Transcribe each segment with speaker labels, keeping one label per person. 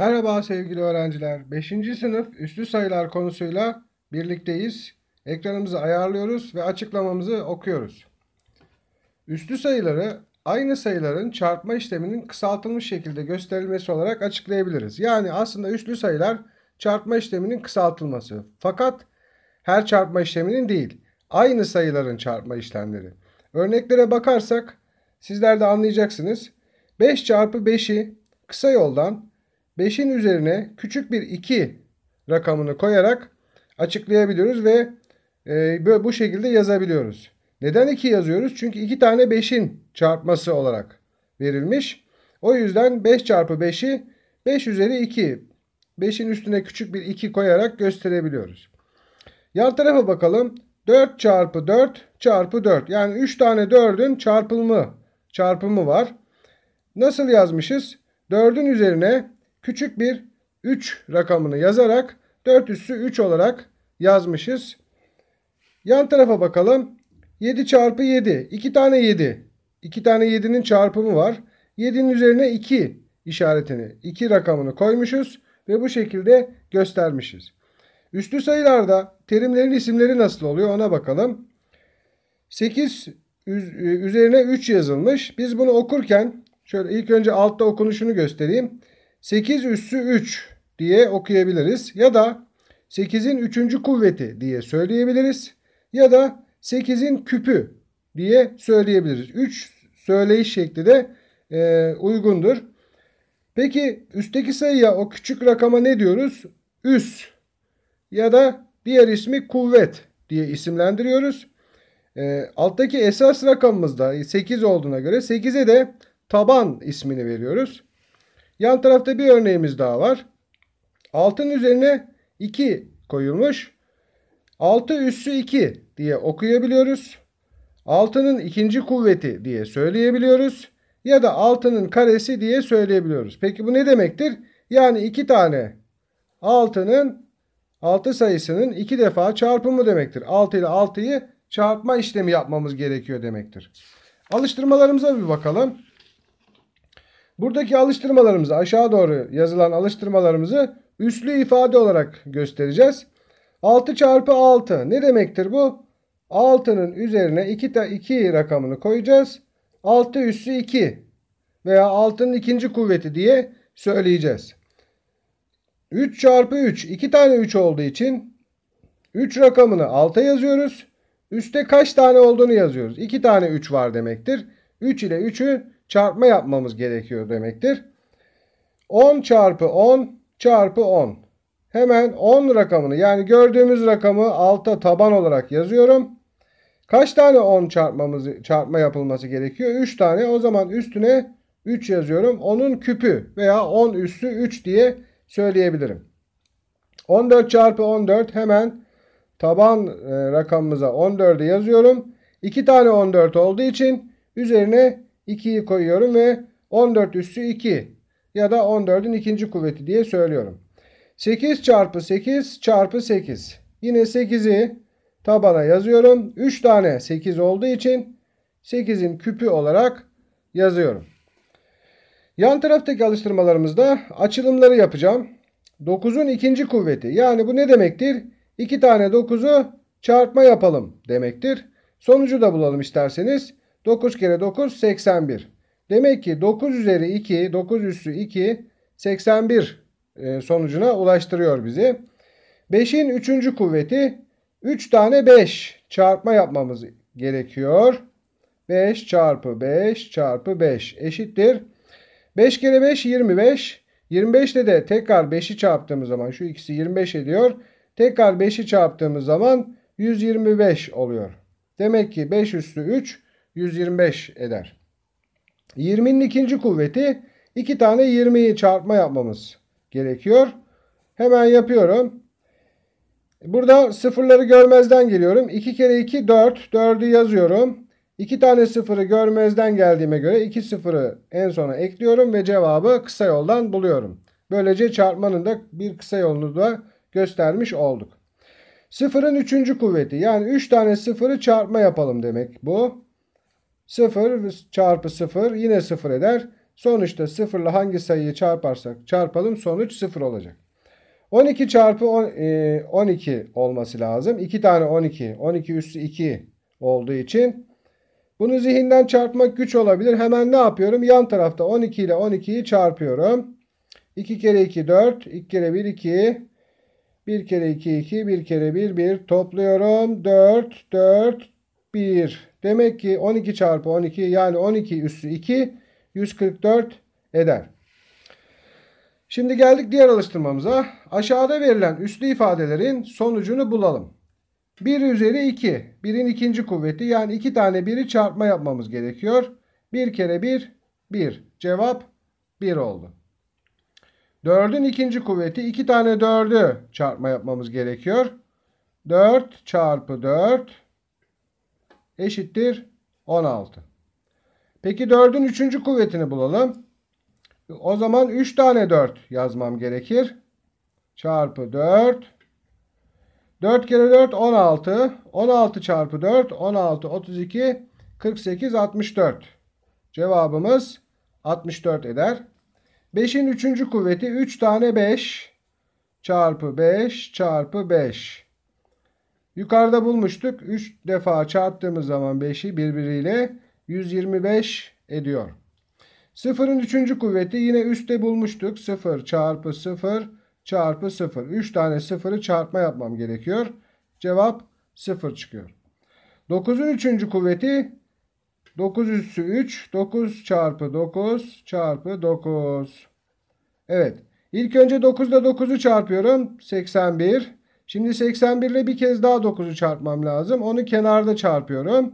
Speaker 1: Merhaba sevgili öğrenciler. 5. sınıf üstü sayılar konusuyla birlikteyiz. Ekranımızı ayarlıyoruz ve açıklamamızı okuyoruz. Üstü sayıları aynı sayıların çarpma işleminin kısaltılmış şekilde gösterilmesi olarak açıklayabiliriz. Yani aslında üslü sayılar çarpma işleminin kısaltılması. Fakat her çarpma işleminin değil, aynı sayıların çarpma işlemleri. Örneklere bakarsak sizler de anlayacaksınız. 5 çarpı 5'i kısa yoldan 5'in üzerine küçük bir 2 rakamını koyarak açıklayabiliyoruz ve e, bu şekilde yazabiliyoruz. Neden 2 yazıyoruz? Çünkü 2 tane 5'in çarpması olarak verilmiş. O yüzden 5 çarpı 5'i 5 üzeri 2. 5'in üstüne küçük bir 2 koyarak gösterebiliyoruz. Yan tarafa bakalım. 4 çarpı 4 çarpı 4. Yani 3 tane 4'ün çarpımı, çarpımı var. Nasıl yazmışız? 4'ün üzerine küçük bir 3 rakamını yazarak 4 üssü 3 olarak yazmışız. Yan tarafa bakalım. 7 çarpı 7. 2 tane 7. 2 tane 7'nin çarpımı var. 7'nin üzerine 2 işaretini, 2 rakamını koymuşuz ve bu şekilde göstermişiz. Üstü sayılarda terimlerin isimleri nasıl oluyor ona bakalım. 8 üzerine 3 yazılmış. Biz bunu okurken şöyle ilk önce altta okunuşunu göstereyim. 8 üssü 3 diye okuyabiliriz. Ya da 8'in 3. kuvveti diye söyleyebiliriz. Ya da 8'in küpü diye söyleyebiliriz. 3 söyleyiş şekli de e, uygundur. Peki üstteki sayıya o küçük rakama ne diyoruz? Üs ya da diğer ismi kuvvet diye isimlendiriyoruz. E, alttaki esas rakamımız da 8 olduğuna göre 8'e de taban ismini veriyoruz. Yan tarafta bir örneğimiz daha var. Altın üzerine 2 koyulmuş. 6 üssü 2 diye okuyabiliyoruz. Altının ikinci kuvveti diye söyleyebiliyoruz. Ya da altının karesi diye söyleyebiliyoruz. Peki bu ne demektir? Yani 2 tane altının 6 sayısının 2 defa çarpımı demektir. 6 ile 6'yı çarpma işlemi yapmamız gerekiyor demektir. Alıştırmalarımıza bir bakalım. Buradaki alıştırmalarımızı aşağı doğru yazılan alıştırmalarımızı üslü ifade olarak göstereceğiz. 6 çarpı 6 ne demektir bu? 6'nın üzerine 2, 2 rakamını koyacağız. 6 üssü 2 veya 6'nın ikinci kuvveti diye söyleyeceğiz. 3 çarpı 3 2 tane 3 olduğu için 3 rakamını alta yazıyoruz. Üste kaç tane olduğunu yazıyoruz. 2 tane 3 var demektir. 3 ile 3'ü çarpma yapmamız gerekiyor demektir. 10 çarpı 10 çarpı 10. Hemen 10 rakamını yani gördüğümüz rakamı alta taban olarak yazıyorum. Kaç tane 10 çarpmamız, çarpma yapılması gerekiyor? 3 tane. O zaman üstüne 3 yazıyorum. 10'un küpü veya 10 üssü 3 diye söyleyebilirim. 14 çarpı 14 hemen taban e, rakamımıza 14'ü yazıyorum. 2 tane 14 olduğu için üzerine 2'yi koyuyorum ve 14 üssü 2 ya da 14'ün ikinci kuvveti diye söylüyorum. 8 çarpı 8 çarpı 8. Yine 8'i tabana yazıyorum. 3 tane 8 olduğu için 8'in küpü olarak yazıyorum. Yan taraftaki alıştırmalarımızda açılımları yapacağım. 9'un ikinci kuvveti yani bu ne demektir? 2 tane 9'u çarpma yapalım demektir. Sonucu da bulalım isterseniz. 9 kere 9 81. Demek ki 9 üzeri 2 9 üssü 2 81 e, sonucuna ulaştırıyor bizi. 5'in 3. kuvveti 3 tane 5 çarpma yapmamız gerekiyor. 5 çarpı 5 çarpı 5 eşittir. 5 kere 5 25. 25'te de tekrar 5'i çarptığımız zaman şu ikisi 25 ediyor. Tekrar 5'i çarptığımız zaman 125 oluyor. Demek ki 5 üstü 3 125 eder. 20'nin ikinci kuvveti 2 tane 20'yi çarpma yapmamız gerekiyor. Hemen yapıyorum. Burada sıfırları görmezden geliyorum. 2 kere 2 4. 4'ü yazıyorum. 2 tane sıfırı görmezden geldiğime göre 2 sıfırı en sona ekliyorum ve cevabı kısa yoldan buluyorum. Böylece çarpmanın da bir kısa yolunu da göstermiş olduk. Sıfırın üçüncü kuvveti yani 3 tane sıfırı çarpma yapalım demek bu. 0 çarpı 0 yine 0 eder. Sonuçta 0 ile hangi sayıyı çarparsak çarpalım sonuç 0 olacak. 12 çarpı 12 e, olması lazım. 2 tane 12. 12 üstü 2 olduğu için bunu zihinden çarpmak güç olabilir. Hemen ne yapıyorum? Yan tarafta 12 ile 12'yi çarpıyorum. 2 kere 2 4. 2 kere 1 2. 1 kere 2 2. 1 kere 1 1. Topluyorum. 4 4 1. Demek ki 12 çarpı 12 yani 12 üssü 2 144 eder. Şimdi geldik diğer alıştırmamıza. Aşağıda verilen üslü ifadelerin sonucunu bulalım. 1 üzeri 2. 1'in ikinci kuvveti yani 2 tane 1'i çarpma yapmamız gerekiyor. 1 kere 1 1. Cevap 1 oldu. 4'ün ikinci kuvveti 2 tane 4'ü çarpma yapmamız gerekiyor. 4 çarpı 4 eşittir 16. Peki 4'ün 3. kuvvetini bulalım. O zaman 3 tane 4 yazmam gerekir. Çarpı 4. 4 kere 4 16. 16 çarpı 4 16 32 48 64. Cevabımız 64 eder. 5'in 3. kuvveti 3 tane 5 çarpı 5 çarpı 5. Yukarıda bulmuştuk. 3 defa çarptığımız zaman 5'i birbiriyle 125 ediyor. Sıfırın üçüncü kuvveti yine üstte bulmuştuk. 0 çarpı 0 çarpı 0. 3 tane sıfırı çarpma yapmam gerekiyor. Cevap 0 çıkıyor. 9'un üçüncü kuvveti 9 üssü 3. 9 çarpı 9 çarpı 9. Evet. İlk önce 9'da 9'u çarpıyorum. 81. Şimdi 81 ile bir kez daha 9'u çarpmam lazım. Onu kenarda çarpıyorum.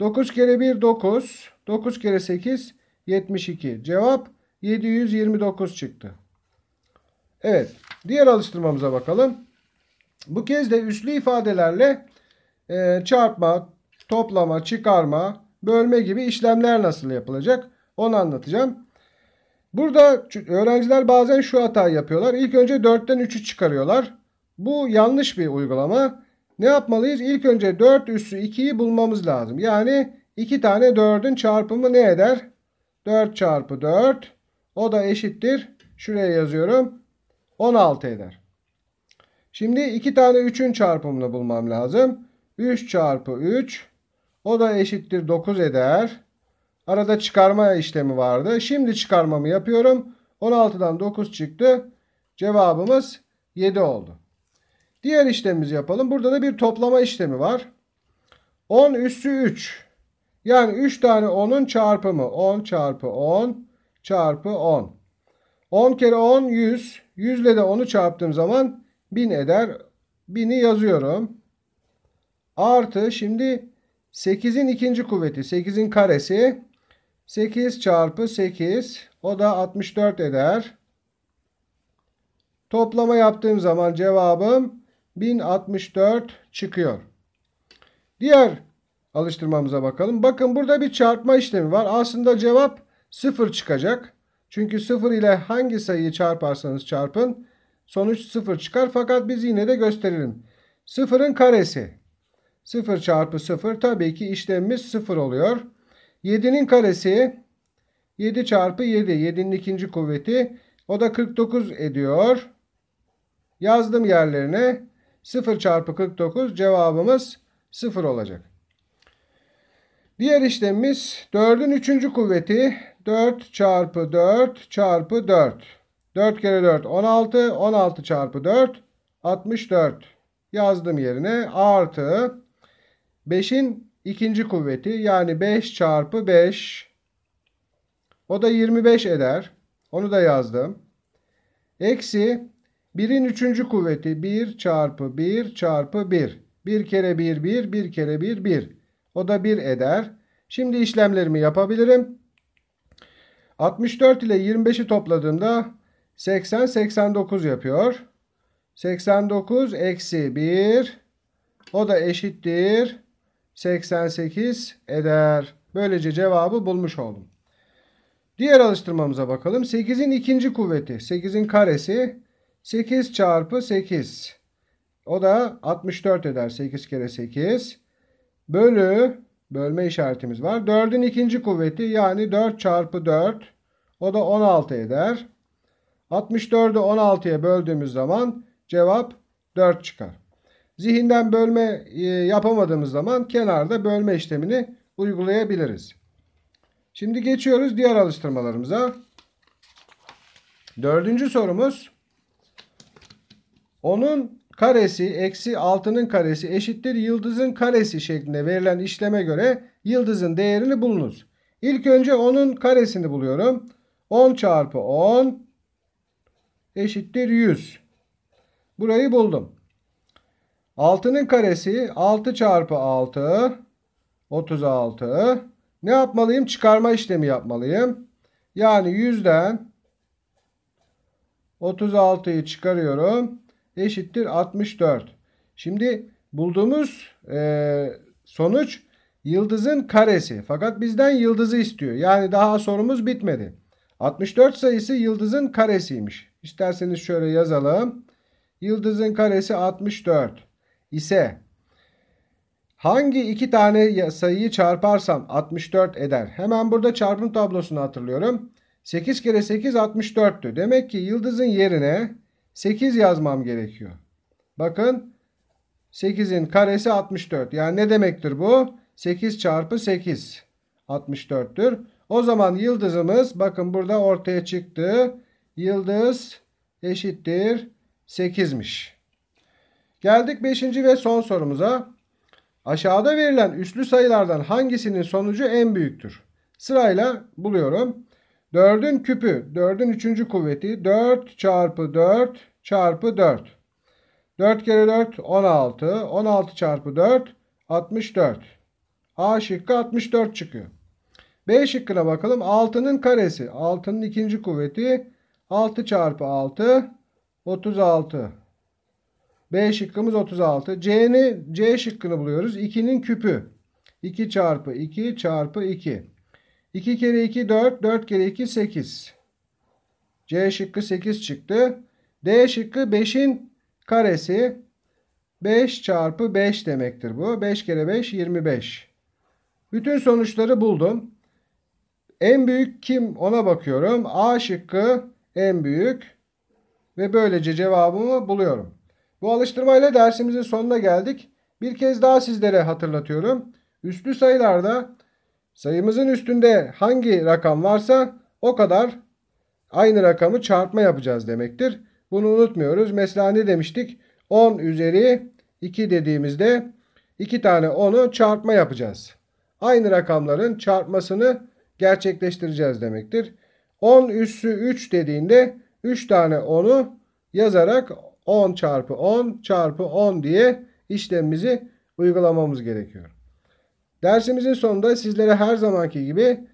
Speaker 1: 9 kere 1 9. 9 kere 8 72. Cevap 729 çıktı. Evet. Diğer alıştırmamıza bakalım. Bu kez de üslü ifadelerle e, çarpma, toplama, çıkarma, bölme gibi işlemler nasıl yapılacak onu anlatacağım. Burada öğrenciler bazen şu hatayı yapıyorlar. İlk önce 4'ten 3'ü çıkarıyorlar. Bu yanlış bir uygulama. Ne yapmalıyız? İlk önce 4 üssü 2'yi bulmamız lazım. Yani 2 tane 4'ün çarpımı ne eder? 4 çarpı 4. O da eşittir. Şuraya yazıyorum. 16 eder. Şimdi 2 tane 3'ün çarpımını bulmam lazım. 3 çarpı 3. O da eşittir 9 eder. Arada çıkarma işlemi vardı. Şimdi çıkarmamı yapıyorum. 16'dan 9 çıktı. Cevabımız 7 oldu. Diğer işlemimizi yapalım. Burada da bir toplama işlemi var. 10 üssü 3. Yani 3 tane 10'un çarpımı. 10 çarpı 10 çarpı 10. 10 kere 10 100. 100 ile de 10'u çarptığım zaman 1000 eder. 1000'i yazıyorum. Artı şimdi 8'in ikinci kuvveti. 8'in karesi. 8 çarpı 8. O da 64 eder. Toplama yaptığım zaman cevabım 1064 çıkıyor. Diğer alıştırmamıza bakalım. Bakın burada bir çarpma işlemi var. Aslında cevap 0 çıkacak. Çünkü 0 ile hangi sayıyı çarparsanız çarpın sonuç 0 çıkar. Fakat biz yine de gösterelim. 0'ın karesi. 0 çarpı 0 tabii ki işlemimiz 0 oluyor. 7'nin karesi 7 çarpı 7. 7'nin ikinci kuvveti. O da 49 ediyor. Yazdım yerlerine. 0 çarpı 49 cevabımız 0 olacak. Diğer işlemimiz 4'ün 3. kuvveti 4 çarpı 4 çarpı 4. 4 kere 4 16. 16 çarpı 4 64. Yazdım yerine artı 5'in ikinci kuvveti yani 5 çarpı 5. O da 25 eder. Onu da yazdım. Eksi 1'in üçüncü kuvveti 1 çarpı 1 çarpı 1. 1 kere 1 1 1 kere 1 1. O da 1 eder. Şimdi işlemlerimi yapabilirim. 64 ile 25'i topladığımda 80 89 yapıyor. 89 eksi 1 o da eşittir 88 eder. Böylece cevabı bulmuş oldum. Diğer alıştırmamıza bakalım. 8'in ikinci kuvveti 8'in karesi 8 çarpı 8. O da 64 eder. 8 kere 8. Bölü. Bölme işaretimiz var. 4'ün ikinci kuvveti yani 4 çarpı 4. O da 16 eder. 64'ü 16'ya böldüğümüz zaman cevap 4 çıkar. Zihinden bölme e, yapamadığımız zaman kenarda bölme işlemini uygulayabiliriz. Şimdi geçiyoruz diğer alıştırmalarımıza. Dördüncü sorumuz onun karesi eksi 6'nın karesi eşittir yıldızın karesi şeklinde verilen işleme göre yıldızın değerini bulunuz. İlk önce onun karesini buluyorum. 10 çarpı 10 eşittir 100. Burayı buldum. 6'nın karesi 6 çarpı 6 36. Ne yapmalıyım? Çıkarma işlemi yapmalıyım. Yani 100'den 36'yı çıkarıyorum eşittir 64. Şimdi bulduğumuz e, sonuç yıldızın karesi. Fakat bizden yıldızı istiyor. Yani daha sorumuz bitmedi. 64 sayısı yıldızın karesiymiş. İsterseniz şöyle yazalım. Yıldızın karesi 64 ise hangi iki tane sayıyı çarparsam 64 eder. Hemen burada çarpım tablosunu hatırlıyorum. 8 kere 8 64'tü. Demek ki yıldızın yerine 8 yazmam gerekiyor. Bakın 8'in karesi 64. Yani ne demektir bu? 8 çarpı 8 64'tür. O zaman yıldızımız bakın burada ortaya çıktı. Yıldız eşittir 8'miş. Geldik 5. ve son sorumuza. Aşağıda verilen üslü sayılardan hangisinin sonucu en büyüktür? Sırayla buluyorum. 4'ün küpü, 4'ün 3. kuvveti 4 çarpı 4 çarpı 4. 4 kere 4 16. 16 çarpı 4 64. A şıkkı 64 çıkıyor. B şıkkına bakalım. 6'nın karesi. 6'nın ikinci kuvveti 6 çarpı 6 36. B şıkkımız 36. C'ni C şıkkını buluyoruz. 2'nin küpü. 2 çarpı 2 çarpı 2. 2 kere 2 4. 4 kere 2 8. C şıkkı 8 çıktı. D şıkkı 5'in karesi. 5 çarpı 5 demektir bu. 5 kere 5 25. Bütün sonuçları buldum. En büyük kim ona bakıyorum. A şıkkı en büyük. Ve böylece cevabımı buluyorum. Bu alıştırmayla dersimizin sonuna geldik. Bir kez daha sizlere hatırlatıyorum. Üslü sayılarda Sayımızın üstünde hangi rakam varsa o kadar aynı rakamı çarpma yapacağız demektir. Bunu unutmuyoruz. Mesela ne demiştik? 10 üzeri 2 dediğimizde 2 tane 10'u çarpma yapacağız. Aynı rakamların çarpmasını gerçekleştireceğiz demektir. 10 üssü 3 dediğinde 3 tane 10'u yazarak 10 çarpı 10 çarpı 10 diye işlemimizi uygulamamız gerekiyor. Dersimizin sonunda sizlere her zamanki gibi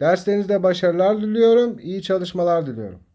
Speaker 1: derslerinizde başarılar diliyorum. İyi çalışmalar diliyorum.